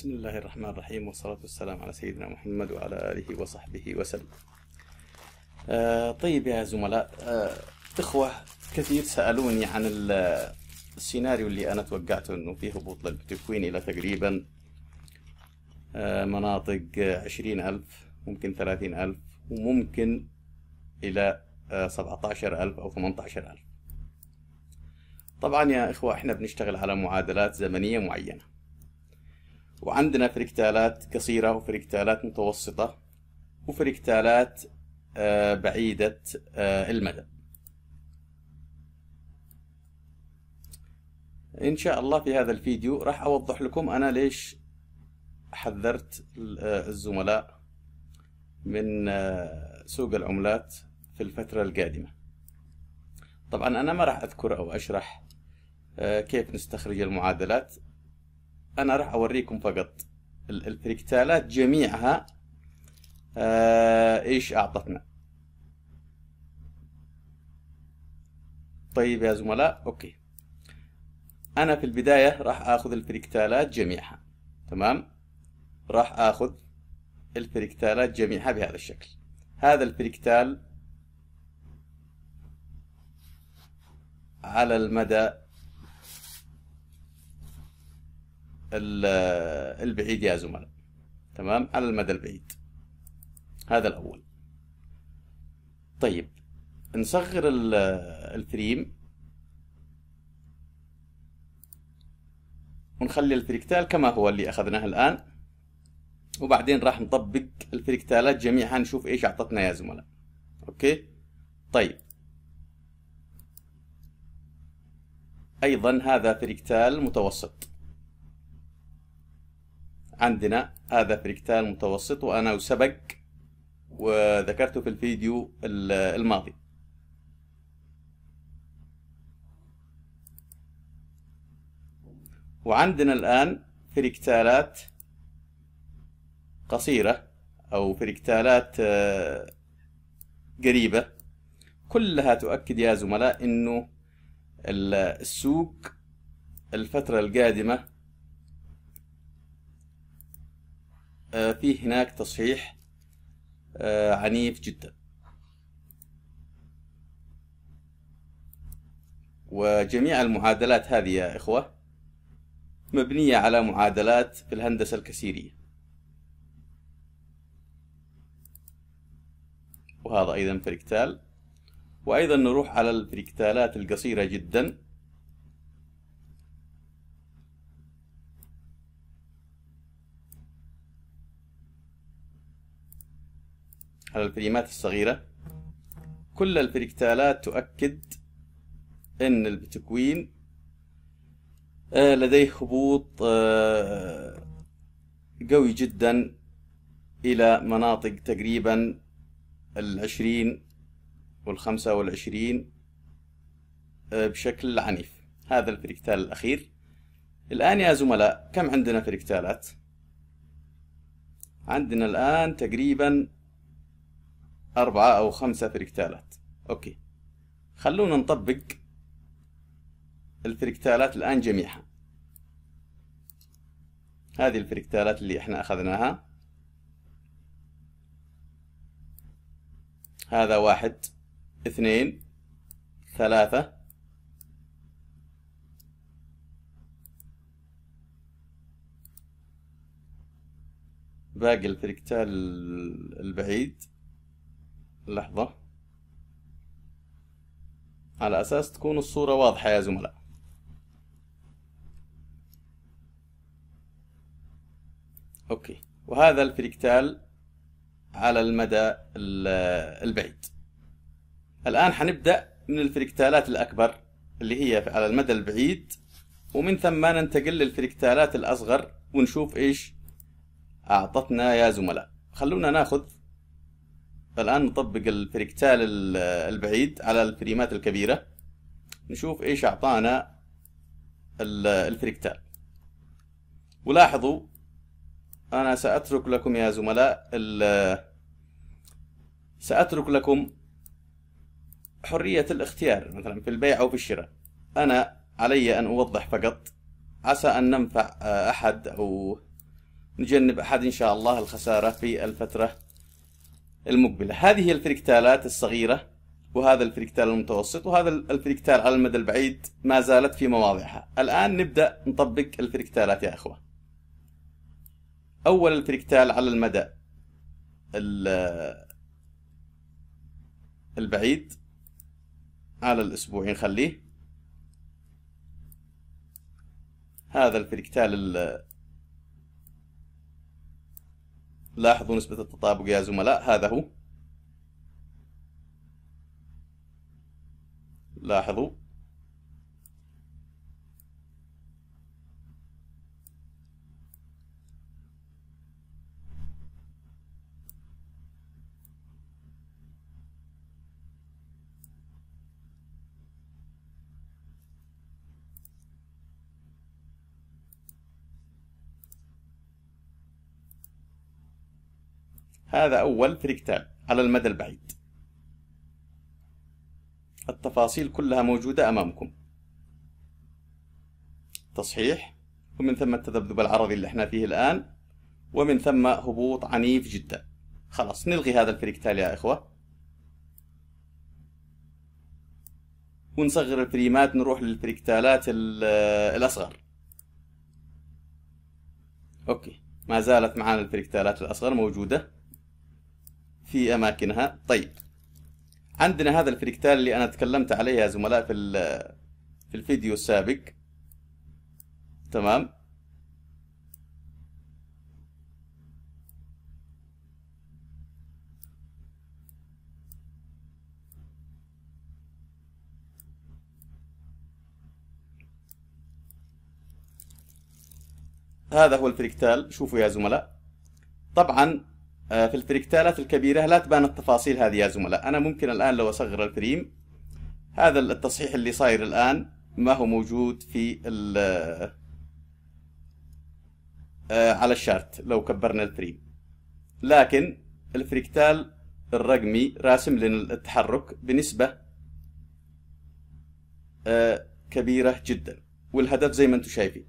بسم الله الرحمن الرحيم والصلاة والسلام على سيدنا محمد وعلى آله وصحبه وسلم آه طيب يا زملاء آه إخوة كثير سألوني عن السيناريو uh, اللي أنا توقعته أنه فيه هبوط للبيتكوين إلى تقريبا آه مناطق عشرين ألف ممكن ثلاثين ألف وممكن إلى سبعة عشر ألف أو ثمانية عشر ألف طبعا يا إخوة إحنا بنشتغل على معادلات زمنية معينة وعندنا فركتالات قصيرة وفركتالات متوسطة وفركتالات آه، بعيدة آه، المدى إن شاء الله في هذا الفيديو راح أوضح لكم أنا ليش حذرت آه، الزملاء من سوق العملات في الفترة القادمة طبعا أنا ما راح أذكر أو أشرح كيف نستخرج المعادلات أنا راح أوريكم فقط الفريكتالات جميعها آه، إيش أعطتنا طيب يا زملاء أوكي أنا في البداية راح آخذ الفريكتالات جميعها تمام راح آخذ الفريكتالات جميعها بهذا الشكل هذا الفريكتال على المدى البعيد يا زملاء تمام على المدى البعيد هذا الأول طيب نصغر الفريم ونخلي الفريكتال كما هو اللي أخذناه الآن وبعدين راح نطبق الفريكتالات جميعها نشوف إيش أعطتنا يا زملاء أوكي طيب أيضا هذا فريكتال متوسط عندنا هذا فريكتال متوسط وأنا سبق وذكرته في الفيديو الماضي وعندنا الآن فريكتالات قصيرة أو فريكتالات آه، قريبة كلها تؤكد يا زملاء أنه السوق الفترة القادمة آه، في هناك تصحيح آه، عنيف جدا وجميع المعادلات هذه يا إخوة مبنية على معادلات في الهندسة الكسيرية وهذا أيضا فريكتال وأيضا نروح على الفريكتالات القصيرة جدا على الفريمات الصغيرة كل الفريكتالات تؤكد أن البيتكوين آه، لديه هبوط آه، قوي جدا إلى مناطق تقريبا العشرين والخمسة والعشرين آه، بشكل عنيف هذا الفريكتال الأخير الآن يا زملاء كم عندنا فريكتالات؟ عندنا الآن تقريبا أربعة أو خمسة فركتالات أوكي خلونا نطبق الفركتالات الآن جميعها هذه الفركتالات اللي احنا أخذناها هذا واحد اثنين ثلاثة باقي الفركتال البعيد لحظة على أساس تكون الصورة واضحة يا زملاء أوكي وهذا الفريكتال على المدى البعيد الآن حنبدأ من الفريكتالات الأكبر اللي هي على المدى البعيد ومن ثم ننتقل للفريكتالات الأصغر ونشوف إيش أعطتنا يا زملاء خلونا ناخذ فالآن نطبق الفريكتال البعيد على الفريمات الكبيرة نشوف إيش أعطانا الفريكتال ولاحظوا أنا سأترك لكم يا زملاء سأترك لكم حرية الاختيار مثلا في البيع أو في الشراء أنا علي أن أوضح فقط عسى أن ننفع أحد أو نجنب أحد إن شاء الله الخسارة في الفترة المقبلة هذه هي الفركتالات الصغيرة وهذا الفركتال المتوسط وهذا الفركتال على المدى البعيد ما زالت في مواضعها الآن نبدأ نطبق الفركتالات يا أخوة أول الفركتال على المدى البعيد على الأسبوع نخليه هذا الفركتال لاحظوا نسبة التطابق يا زملاء هذا هو لاحظوا هذا أول فريكتال على المدى البعيد التفاصيل كلها موجودة أمامكم تصحيح ومن ثم التذبذب العرضي اللي احنا فيه الآن ومن ثم هبوط عنيف جدا خلاص نلغي هذا الفريكتال يا إخوة ونصغر الفريمات نروح للفريكتالات الأصغر أوكي ما زالت معانا الفريكتالات الأصغر موجودة في أماكنها طيب عندنا هذا الفريكتال اللي أنا تكلمت عليه يا زملاء في, في الفيديو السابق تمام هذا هو الفريكتال شوفوا يا زملاء طبعا آه، في الفريكتالات الكبيرة لا تبان التفاصيل هذه يا زملاء أنا ممكن الآن لو أصغر الفريم هذا التصحيح اللي صاير الآن ما هو موجود في آه، على الشارت لو كبرنا الفريم لكن الفريكتال الرقمي راسم لنا التحرك بنسبة آه، كبيرة جدا والهدف زي ما انتم شايفين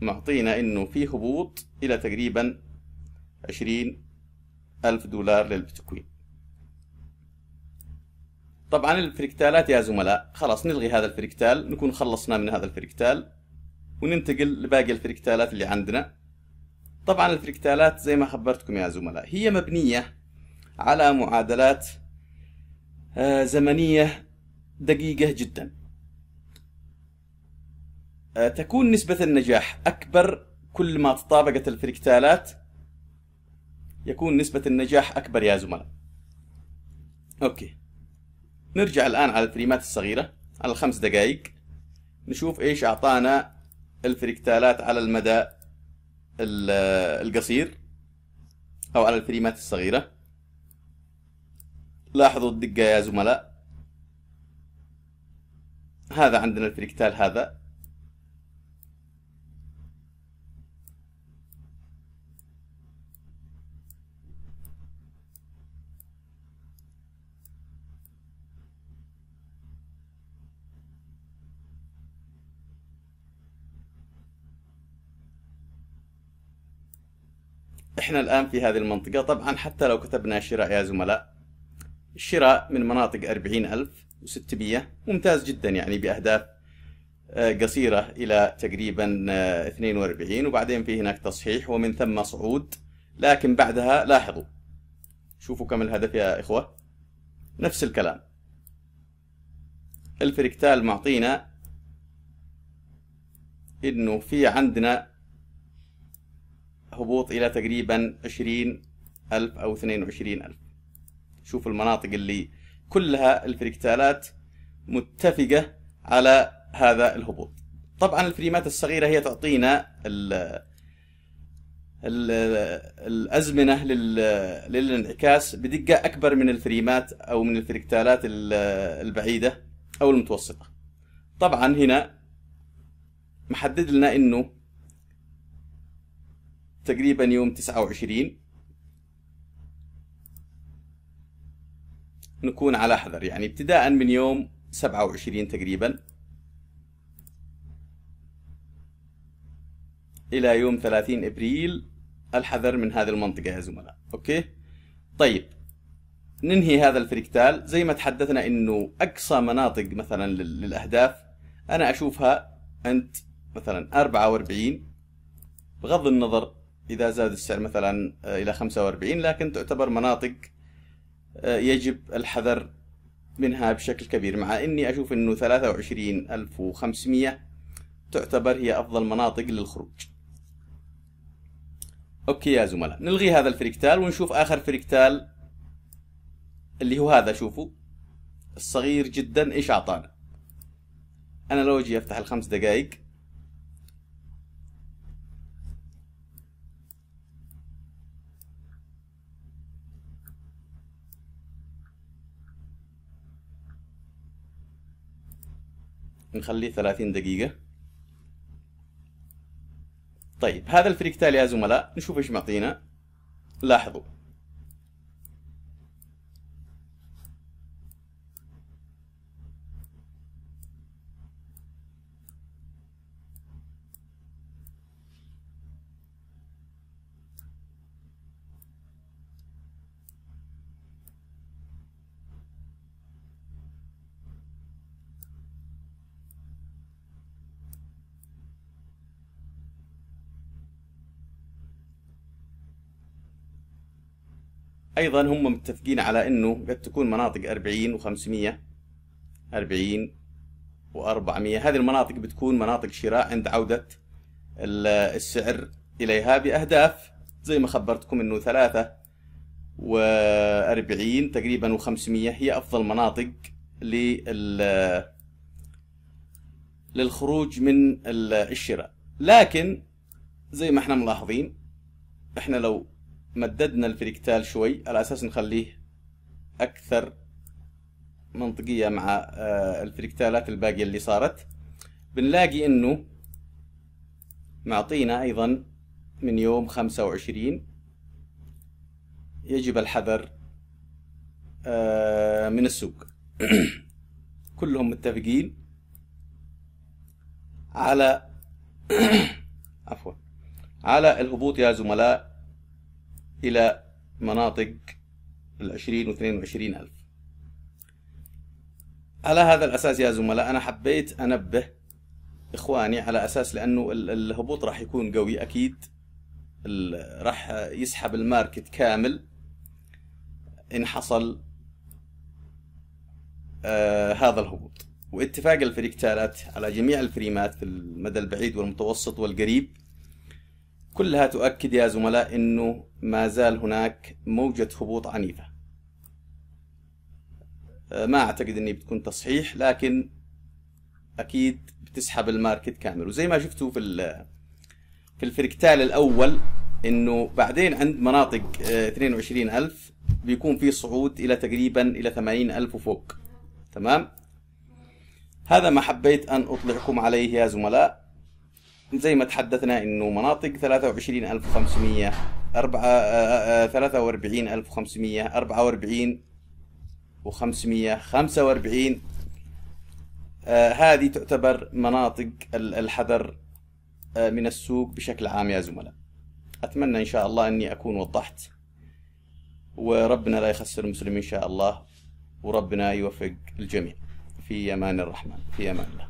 معطينا انه في هبوط الى تقريبا عشرين ألف دولار للبيتكوين طبعا الفريكتالات يا زملاء خلاص نلغي هذا الفريكتال نكون خلصنا من هذا الفريكتال وننتقل لباقي الفريكتالات اللي عندنا طبعا الفريكتالات زي ما خبرتكم يا زملاء هي مبنية على معادلات آه، زمنية دقيقة جدا آه، تكون نسبة النجاح أكبر كل ما تطابقت الفريكتالات يكون نسبة النجاح أكبر يا زملاء أوكي نرجع الآن على الفريمات الصغيرة على الخمس دقائق نشوف إيش أعطانا الفريكتالات على المدى القصير أو على الفريمات الصغيرة لاحظوا الدقة يا زملاء هذا عندنا الفريكتال هذا احنا الآن في هذه المنطقة طبعا حتى لو كتبنا شراء يا زملاء الشراء من مناطق و600 ممتاز جدا يعني بأهداف آه، قصيرة إلى تقريبا 42 آه، وبعدين في هناك تصحيح ومن ثم صعود لكن بعدها لاحظوا شوفوا كم الهدف يا إخوة نفس الكلام الفريكتال معطينا إنه في عندنا هبوط إلى تقريبا 20 ألف أو 22 ألف شوف المناطق اللي كلها الفريكتالات متفقة على هذا الهبوط طبعا الفريمات الصغيرة هي تعطينا الـ الـ الأزمنة للانعكاس بدقة أكبر من الفريمات أو من الفريكتالات البعيدة أو المتوسطة طبعا هنا محدد لنا أنه تقريبا يوم 29 نكون على حذر يعني ابتداء من يوم 27 تقريبا إلى يوم 30 إبريل الحذر من هذه المنطقة يا زملاء أوكي طيب ننهي هذا الفريكتال زي ما تحدثنا انه اقصى مناطق مثلا للاهداف انا اشوفها انت مثلا 44 بغض النظر إذا زاد السعر مثلا آه، إلى 45 لكن تعتبر مناطق آه، يجب الحذر منها بشكل كبير مع إني أشوف أنه 23500 تعتبر هي أفضل مناطق للخروج أوكي يا زملاء نلغي هذا الفريكتال ونشوف آخر فريكتال اللي هو هذا شوفوا الصغير جدا إيش أعطانا أنا لو أجي أفتح الخمس دقائق نخليه 30 دقيقة طيب هذا الفريكتال يا زملاء نشوف ايش معطينا لاحظوا ايضا هم متفقين على انه قد تكون مناطق 40 و500 40 و400 هذه المناطق بتكون مناطق شراء عند عودة السعر إليها بأهداف زي ما خبرتكم أنه 3 و40 تقريبا و500 هي أفضل مناطق لل للخروج من الشراء لكن زي ما احنا ملاحظين احنا لو مددنا الفريكتال شوي على اساس نخليه اكثر منطقيه مع آه، الفريكتالات الباقيه اللي صارت بنلاقي انه معطينا ايضا من يوم 25 يجب الحذر آه، من السوق كلهم متفقين على عفوا على الهبوط يا زملاء إلى مناطق العشرين واثنين وعشرين ألف على هذا الأساس يا زملاء أنا حبيت أنبه إخواني على أساس لأنه الهبوط راح يكون قوي أكيد راح يسحب الماركت كامل إن حصل آه هذا الهبوط واتفاق الفريكتالات على جميع الفريمات في المدى البعيد والمتوسط والقريب كلها تؤكد يا زملاء أنه ما زال هناك موجة هبوط عنيفة أه، ما أعتقد أني بتكون تصحيح لكن أكيد بتسحب الماركت كامل وزي ما شفتوا في في الفركتال الأول أنه بعدين عند مناطق 22000 أه، بيكون في صعود إلى تقريبا إلى 80000 وفوق تمام هذا ما حبيت أن أطلعكم عليه يا زملاء زي ما تحدثنا انه مناطق 23500 4 43500 44 و500 45 هذه تعتبر مناطق الحذر آه، من السوق بشكل عام يا زملاء أتمنى إن شاء الله أني أكون وضحت وربنا لا يخسر المسلمين إن شاء الله وربنا يوفق الجميع في أمان الرحمن في أمان الله